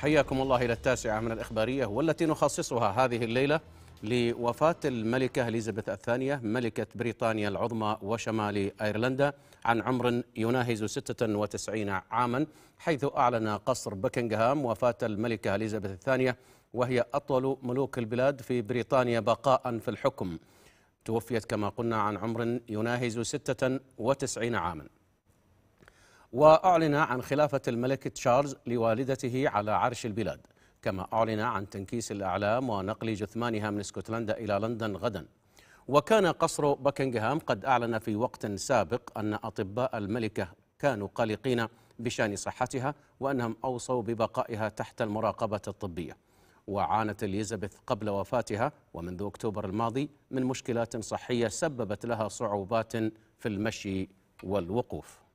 حياكم الله إلى التاسعة من الإخبارية والتي نخصصها هذه الليلة لوفاة الملكة إليزابيث الثانية ملكة بريطانيا العظمى وشمال أيرلندا عن عمر يناهز 96 عاما حيث أعلن قصر بكنغهام وفاة الملكة إليزابيث الثانية وهي أطول ملوك البلاد في بريطانيا بقاء في الحكم توفيت كما قلنا عن عمر يناهز 96 عاماً وأعلن عن خلافة الملك تشارلز لوالدته على عرش البلاد كما أعلن عن تنكيس الأعلام ونقل جثمانها من اسكتلندا إلى لندن غدا وكان قصر بكنغهام قد أعلن في وقت سابق أن أطباء الملكة كانوا قلقين بشان صحتها وأنهم أوصوا ببقائها تحت المراقبة الطبية وعانت اليزابيث قبل وفاتها ومنذ أكتوبر الماضي من مشكلات صحية سببت لها صعوبات في المشي والوقوف